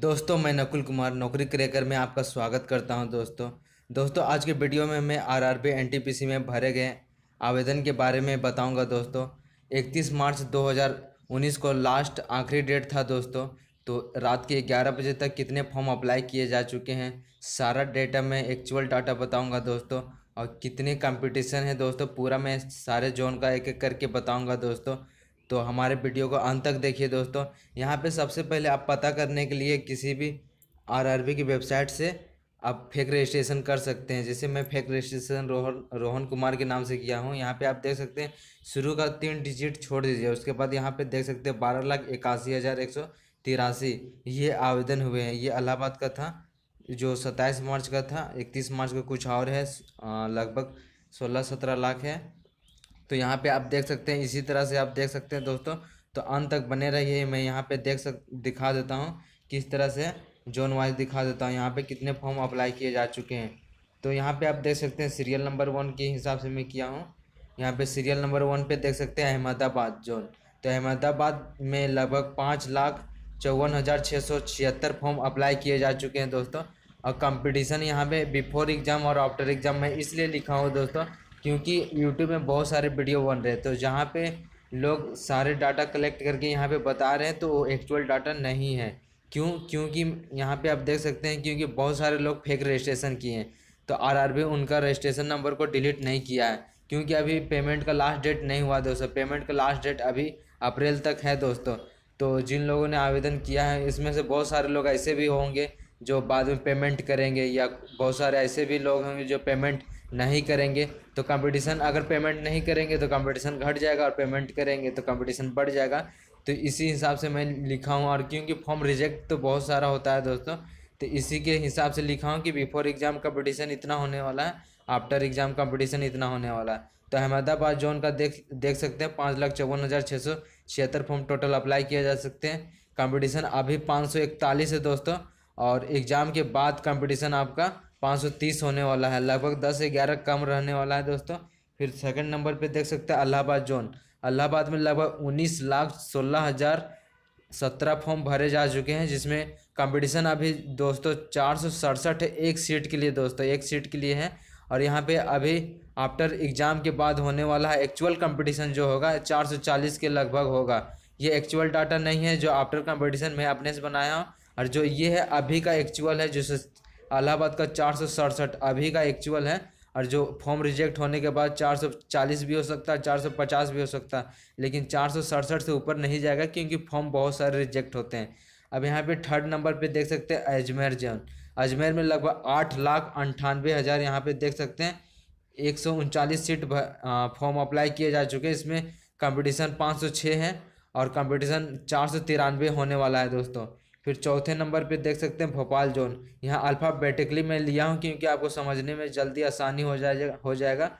दोस्तों मैं नकुल कुमार नौकरी क्रेकर में आपका स्वागत करता हूं दोस्तों दोस्तों आज के वीडियो में मैं आरआरबी एनटीपीसी में भरे गए आवेदन के बारे में बताऊंगा दोस्तों 31 मार्च 2019 को लास्ट आखिरी डेट था दोस्तों तो रात के 11 बजे तक कितने फॉर्म अप्लाई किए जा चुके हैं सारा डेटा मैं एक्चुअल डाटा बताऊँगा दोस्तों और कितने कंपटीशन है दोस्तों पूरा मैं सारे जोन का एक एक करके बताऊँगा दोस्तों तो हमारे वीडियो को अंत तक देखिए दोस्तों यहाँ पे सबसे पहले आप पता करने के लिए किसी भी आर की वेबसाइट से आप फेक रजिस्ट्रेशन कर सकते हैं जैसे मैं फेक रजिस्ट्रेशन रोहन रोहन कुमार के नाम से किया हूँ यहाँ पे आप देख सकते हैं शुरू का तीन डिजिट छोड़ दीजिए उसके बाद यहाँ पे देख सकते हैं बारह लाख इक्यासी हज़ार एक सौ तिरासी ये आवेदन हुए हैं ये इलाहाबाद का था जो सत्ताईस मार्च का था इकतीस मार्च का कुछ और है लगभग सोलह सत्रह लाख है तो यहाँ पे आप देख सकते हैं इसी तरह से आप देख सकते हैं दोस्तों तो अंत तक बने रहिए मैं यहाँ पे देख सक दिखा देता हूँ किस तरह से जोन वाइज दिखा देता हूँ यहाँ पे कितने फॉर्म अप्लाई किए जा चुके हैं तो यहाँ पे आप देख सकते हैं सीरियल नंबर वन के हिसाब से मैं किया हूँ यहाँ पे सीरियल नंबर वन पे देख सकते हैं अहमदाबाद जोन तो अहमदाबाद में लगभग पाँच लाख चौवन हज़ार छः सौ छिहत्तर फॉर्म अप्लाई किए जा चुके हैं दोस्तों और कंपटीशन यहाँ पे बिफोर एग्ज़ाम और आफ्टर एग्ज़ाम में इसलिए लिखा हूँ दोस्तों क्योंकि यूट्यूब में बहुत सारे वीडियो बन रहे तो जहाँ पे लोग सारे डाटा कलेक्ट करके यहाँ पे बता रहे हैं तो वो एक्चुअल डाटा नहीं है क्यों क्योंकि यहाँ पे आप देख सकते हैं क्योंकि बहुत सारे लोग फेक रजिस्ट्रेशन किए हैं तो आरआरबी उनका रजिस्ट्रेशन नंबर को डिलीट नहीं किया है क्योंकि अभी पेमेंट का लास्ट डेट नहीं हुआ दोस्तों पेमेंट का लास्ट डेट अभी अप्रैल तक है दोस्तों तो जिन लोगों ने आवेदन किया है इसमें से बहुत सारे लोग ऐसे भी होंगे जो बाद में पेमेंट करेंगे या बहुत सारे ऐसे भी लोग होंगे जो पेमेंट नहीं करेंगे तो कंपटीशन अगर पेमेंट नहीं करेंगे तो कंपटीशन घट जाएगा और पेमेंट करेंगे तो कंपटीशन बढ़ जाएगा तो इसी हिसाब से मैं लिखा हूँ और क्योंकि फॉर्म रिजेक्ट तो बहुत सारा होता है दोस्तों तो इसी के हिसाब से लिखा हूँ कि बिफोर एग्ज़ाम कंपटीशन इतना होने वाला है आफ्टर एग्ज़ाम कंपटीशन इतना होने वाला है तो अहमदाबाद जोन का देख देख सकते हैं पाँच लाख चौवन हज़ार छः सौ छिहत्तर फॉर्म टोटल अप्लाई किया जा सकते हैं कंपटीशन अभी पाँच सौ इकतालीस है दोस्तों और एग्ज़ाम के बाद कंपटीशन आपका 530 होने वाला है लगभग 10 से 11 कम रहने वाला है दोस्तों फिर सेकंड नंबर पे देख सकते हैं अलाहाबाद जोन अलाहाबाद में लगभग 19 लाख सोलह हज़ार सत्रह फॉर्म भरे जा चुके हैं जिसमें कंपटीशन अभी दोस्तों चार सौ सड़सठ एक सीट के लिए दोस्तों एक सीट के लिए है और यहाँ पे अभी आफ्टर एग्ज़ाम के बाद होने वाला है एक्चुअल कंपटीशन जो होगा 440 के लगभग होगा ये एक्चुअल डाटा नहीं है जो आफ्टर कंपटीशन मैं अपने से बनाया हूँ और जो ये है अभी का एक्चुअल है जो अलाहाबाद का चार अभी का एक्चुअल है और जो फॉर्म रिजेक्ट होने के बाद 440 भी हो सकता है 450 भी हो सकता है लेकिन चार से ऊपर नहीं जाएगा क्योंकि फॉर्म बहुत सारे रिजेक्ट होते हैं अब यहाँ पे थर्ड नंबर पे देख सकते हैं अजमेर जोन अजमेर में लगभग आठ लाख अंठानवे हज़ार यहाँ पर देख सकते हैं एक सीट फॉर्म अप्लाई किए जा चुके हैं इसमें कंपटीशन छः है और कंपटीशन चार होने वाला है दोस्तों फिर चौथे नंबर पे देख सकते हैं भोपाल जोन यहाँ अल्फ़ाबेटिकली मैं लिया हूँ क्योंकि आपको समझने में जल्दी आसानी हो जाएगा हो जाएगा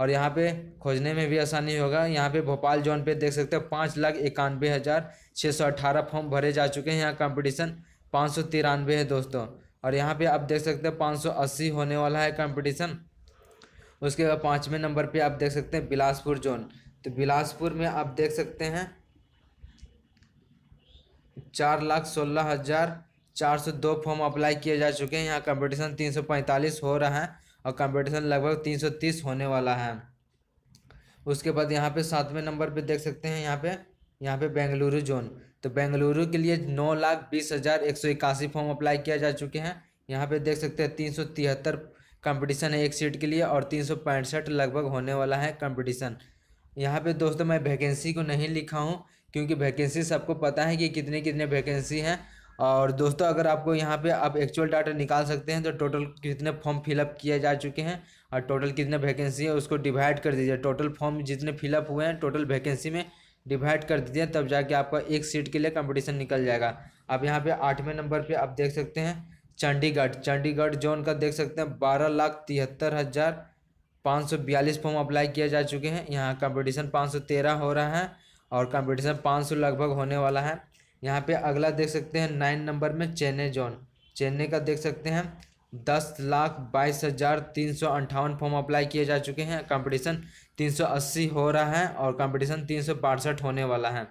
और यहाँ पे खोजने में भी आसानी होगा यहाँ पे भोपाल जोन पे देख सकते हैं पाँच लाख इक्यानवे हज़ार छः सौ अठारह फॉर्म भरे जा चुके हैं यहाँ कंपटीशन पाँच सौ तिरानवे है दोस्तों और यहाँ पे आप देख सकते हैं पाँच सौ अस्सी होने वाला है कंपटीशन उसके बाद पाँचवें नंबर पे आप देख सकते हैं बिलासपुर जोन तो बिलासपुर में आप देख सकते हैं चार लाख सोलह हज़ार चार सौ दो फॉर्म अप्लाई किए जा चुके हैं यहाँ कंपटीशन तीन सौ पैंतालीस हो रहा है और कंपटीशन लगभग तीन सौ तीस होने वाला है उसके बाद यहाँ पे सातवें नंबर पे देख सकते हैं यहाँ पे यहाँ पे बेंगलुरु जोन तो बेंगलुरु के लिए नौ लाख बीस हज़ार एक सौ इक्यासी फॉर्म अप्लाई किया जा चुके हैं यहाँ पे देख सकते हैं तीन सौ तिहत्तर कंपटीशन है एक सीट के लिए और तीन सौ पैंसठ लगभग होने वाला है कंपटीशन यहाँ पे दोस्तों मैं वैकेंसी को नहीं लिखा हूँ क्योंकि वैकेंसी सबको पता है कि कितने कितने वैकेंसी हैं और दोस्तों अगर आपको यहाँ पे आप एक्चुअल डाटा निकाल सकते हैं तो टोटल कितने फॉर्म फिलअप किए जा चुके हैं और टोटल कितने वैकेंसी है उसको डिवाइड कर दीजिए टोटल फॉर्म जितने फिलअप हुए हैं टोटल वैकेंसी में डिवाइड कर दीजिए तब जाके आपका एक सीट के लिए कंपटीशन निकल जाएगा अब यहाँ पे आठवें नंबर पे आप देख सकते हैं चंडीगढ़ चंडीगढ़ जोन का देख सकते हैं बारह लाख तिहत्तर हज़ार पाँच सौ बयालीस फॉर्म अप्लाई किया जा चुके हैं यहाँ कंपटीशन पाँच सौ तेरह हो रहा है और कंपटीशन 500 लगभग होने वाला है यहाँ पे अगला देख सकते हैं नाइन नंबर में चेन्नई जोन चेन्नई का देख सकते हैं दस लाख बाईस हज़ार तीन सौ अंठावन फॉर्म अप्लाई किए जा चुके हैं कंपटीशन अस्सी हो रहा है और कंपटीशन तीन सौ होने वाला है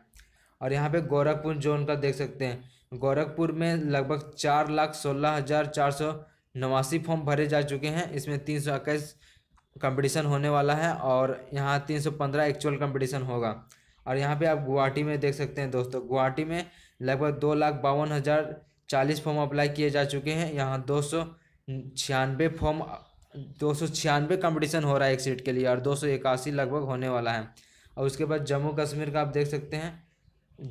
और यहाँ पे गोरखपुर जोन का देख सकते हैं गोरखपुर में लगभग चार लाख सोलह हज़ार चार सौ नवासी फॉर्म भरे जा चुके हैं इसमें तीन सौ इक्कीस कंपटीशन होने वाला है और यहाँ तीन सौ पंद्रह एक्चुअल कंपटीशन होगा और यहाँ पे आप गुवाहाटी में देख सकते हैं दोस्तों गुवाहाटी में लगभग दो लाख बावन हज़ार चालीस फॉर्म अप्लाई किए जा चुके हैं यहाँ दो सौ छियानवे फॉर्म दो सौ छियानवे कॉम्पिटिशन हो रहा है एक सीट के लिए और दो सौ इक्यासी लगभग होने वाला है और उसके बाद जम्मू कश्मीर का आप देख सकते हैं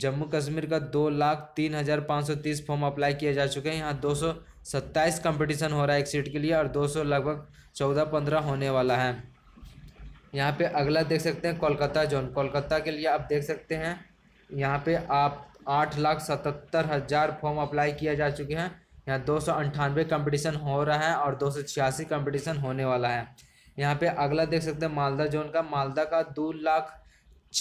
जम्मू कश्मीर का दो लाख तीन हज़ार पाँच सौ तीस फॉर्म अप्लाई किए जा चुके हैं यहाँ दो सौ सत्ताईस कंपटीशन हो रहा है एक सीट के लिए और दो सौ लगभग चौदह पंद्रह होने वाला है यहाँ पे अगला देख सकते हैं कोलकाता जोन कोलकाता के लिए आप देख सकते हैं यहाँ पे आप आठ लाख सतहत्तर हज़ार फॉर्म अप्लाई किया जा चुके हैं यहाँ दो सौ अंठानवे कम्पटिशन हो रहा है और दो सौ छियासी कम्पटिशन होने वाला है यहाँ पे अगला देख सकते हैं मालदा जोन का मालदा का दो लाख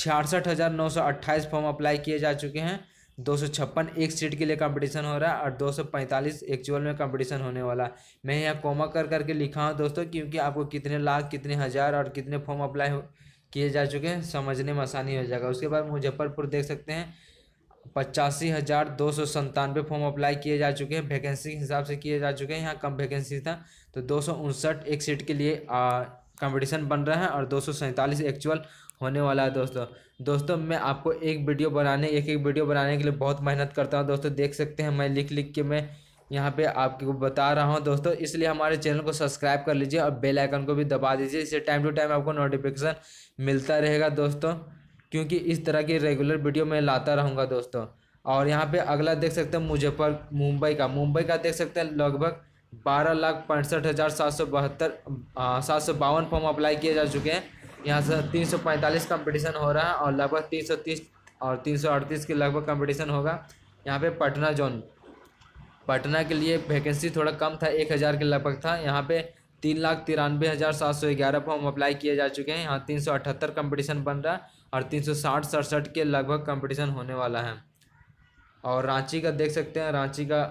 छियासठ हज़ार नौ सौ अट्ठाईस फॉर्म अप्लाई किए जा चुके हैं दो सौ छप्पन एक सीट के लिए कंपटीशन हो रहा है और दो सौ पैंतालीस एक्चुअल में कंपटीशन होने वाला मैं यहाँ कोमा कर करके लिखा हूँ दोस्तों क्योंकि आपको कितने लाख कितने हज़ार और कितने फॉर्म अप्लाई किए जा चुके हैं समझने में आसानी हो जाएगा उसके बाद मुजफ्फरपुर देख सकते हैं पचासी हज़ार दो सौ संतानवे फॉर्म अप्लाई किए जा चुके हैं वैकेंसी के हिसाब से किए जा चुके हैं यहाँ कम वैकेंसी था तो दो सौ उनसठ एक सीट के लिए कंपटीशन बन रहा है और दो सौ सैंतालीस एक्चुअल होने वाला है दोस्तों दोस्तों मैं आपको एक वीडियो बनाने एक एक वीडियो बनाने के लिए बहुत मेहनत करता हूँ दोस्तों देख सकते हैं मैं लिख लिख के मैं यहाँ पे आपको बता रहा हूँ दोस्तों इसलिए हमारे चैनल को सब्सक्राइब कर लीजिए और बेल आइकन को भी दबा दीजिए इससे टाइम टू टाइम आपको नोटिफिकेशन मिलता रहेगा दोस्तों क्योंकि इस तरह की रेगुलर वीडियो मैं लाता रहूँगा दोस्तों और यहाँ पे अगला देख सकते हैं मुजफ्फर मुंबई का मुंबई का देख सकते हैं लगभग बारह लाख पैंसठ हज़ार सात सौ बहत्तर सात सौ बावन फॉर्म अप्लाई किए जा चुके हैं यहाँ से तीन सौ पैंतालीस कंपटीशन हो रहा है और लगभग तीन सौ तीस और तीन सौ अड़तीस के लगभग कंपटीशन होगा यहाँ पे पटना जोन पटना के लिए वैकेंसी थोड़ा कम था एक हज़ार के लगभग था यहाँ पे तीन लाख तिरानवे हज़ार सात सौ ग्यारह फॉर्म अप्लाई किए जा चुके हैं यहाँ तीन सौ अठहत्तर कम्पटिशन बन रहा है और तीन सौ साठ सड़सठ के लगभग कंपटीशन होने वाला है और रांची का देख सकते हैं रांची का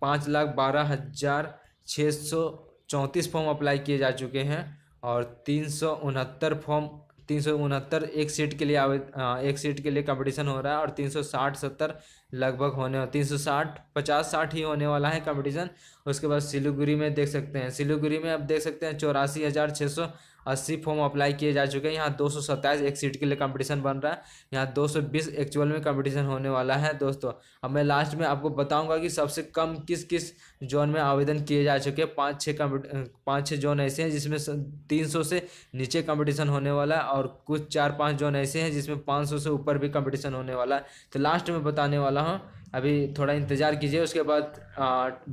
पाँच लाख बारह हज़ार छः सौ चौंतीस फॉर्म अप्लाई किए जा चुके हैं और तीन सौ उनहत्तर फॉर्म तीन सौ उनहत्तर एक सीट के लिए आवेद एक सीट के लिए कंपटीशन हो रहा है और तीन सौ साठ सत्तर लगभग होने तीन सौ साठ पचास साठ ही होने वाला है कंपटीशन उसके बाद सिलीगुड़ी में देख सकते हैं सिलीगुड़ी में अब देख सकते हैं चौरासी हज़ार छः सौ अस्सी फॉर्म अप्लाई किए जा चुके हैं यहाँ दो सौ सत्ताईस एक सीट के लिए कंपटीशन बन रहा है यहाँ दो सौ बीस एक्चुअल में कंपटीशन होने वाला है दोस्तों अब मैं लास्ट में आपको बताऊंगा कि सबसे कम किस किस जोन में आवेदन किए जा चुके हैं पाँच छः पाँच छः जोन ऐसे हैं जिसमें तीन सौ से नीचे कंपटीशन होने वाला है और कुछ चार पाँच जोन ऐसे हैं जिसमें पाँच सौ से ऊपर भी कम्पटिशन होने वाला है तो लास्ट में बताने वाला हूँ अभी थोड़ा इंतज़ार कीजिए उसके बाद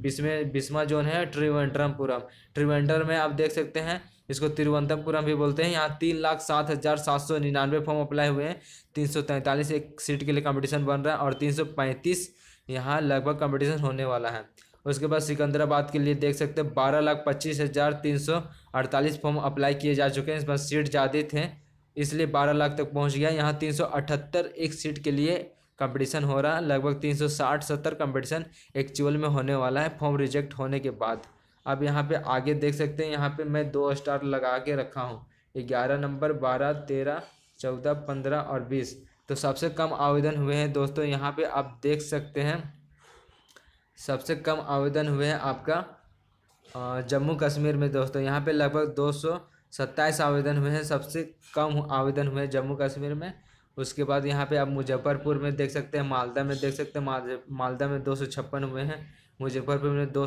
बीसवें बीसवा जोन है त्रिवेंद्रमपुरम त्रिवेंद्र में आप देख सकते हैं इसको तिरुवनंतपुरम भी बोलते हैं यहाँ तीन लाख सात हज़ार सात सौ निन्यानवे फॉर्म अप्लाई हुए हैं तीन सौ तैंतालीस एक सीट के लिए कंपटीशन बन रहा है और तीन सौ पैंतीस यहाँ लगभग कंपटीशन होने वाला है उसके बाद सिकंदराबाद के लिए देख सकते हैं बारह लाख पच्चीस हज़ार तीन सौ अड़तालीस फॉर्म अप्लाई किए जा चुके हैं इस बार सीट ज़्यादा थे इसलिए बारह लाख तक पहुँच गया यहाँ तीन सौ अठहत्तर एक सीट के लिए कंपटीशन हो रहा है लगभग 360 सत्तर कंपटीशन एक्चुअल में होने वाला है फॉर्म रिजेक्ट होने के बाद अब यहाँ पे आगे देख सकते हैं यहाँ पे मैं दो स्टार लगा के रखा हूँ ग्यारह नंबर बारह तेरह चौदह पंद्रह और बीस तो सबसे कम आवेदन हुए हैं दोस्तों यहाँ पे आप देख सकते हैं सबसे कम आवेदन हुए हैं आपका जम्मू कश्मीर में दोस्तों यहाँ पे लगभग दो सौ सत्ताईस आवेदन हुए हैं सबसे कम आवेदन हुए हैं जम्मू कश्मीर में उसके बाद यहाँ पे आप मुजफ्फरपुर में देख सकते हैं मालदा में देख सकते हैं मालदा में दो हुए हैं मुजफ्फरपुर में दो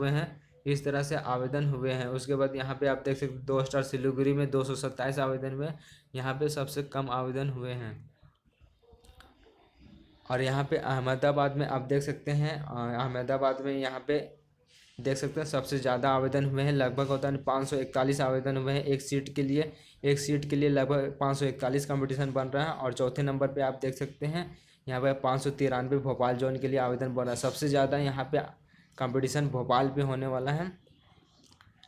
हुए हैं इस तरह से आवेदन हुए हैं उसके बाद यहाँ पे आप देख सकते दो स्टार सिलीगुड़ी में दो आवेदन हुए यहाँ पे सबसे कम आवेदन हुए हैं और यहाँ पे अहमदाबाद में आप देख सकते हैं अहमदाबाद में यहाँ पे देख सकते हैं सबसे ज़्यादा आवेदन हुए हैं लगभग होता है पाँच सौ इकतालीस आवेदन हुए हैं एक सीट के लिए एक सीट के लिए लगभग पाँच सौ इकतालीस कम्पटिशन बन रहा है और चौथे नंबर पे आप देख सकते हैं यहाँ पे पाँच सौ तिरानवे भोपाल जोन के लिए आवेदन बन रहा है सबसे ज़्यादा यहाँ पे कंपटीशन भोपाल पर होने वाला है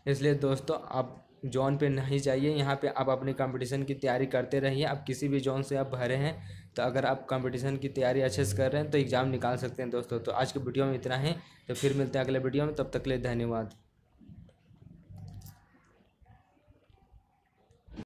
इसलिए दोस्तों आप जोन पर नहीं जाइए यहाँ पर आप अपने कॉम्पिटिशन की तैयारी करते रहिए आप किसी भी जोन से आप भरे हैं तो अगर आप कंपटीशन की तैयारी अच्छे से कर रहे हैं तो एग्ज़ाम निकाल सकते हैं दोस्तों तो आज के वीडियो में इतना है तो फिर मिलते हैं अगले वीडियो में तब तक के लिए धन्यवाद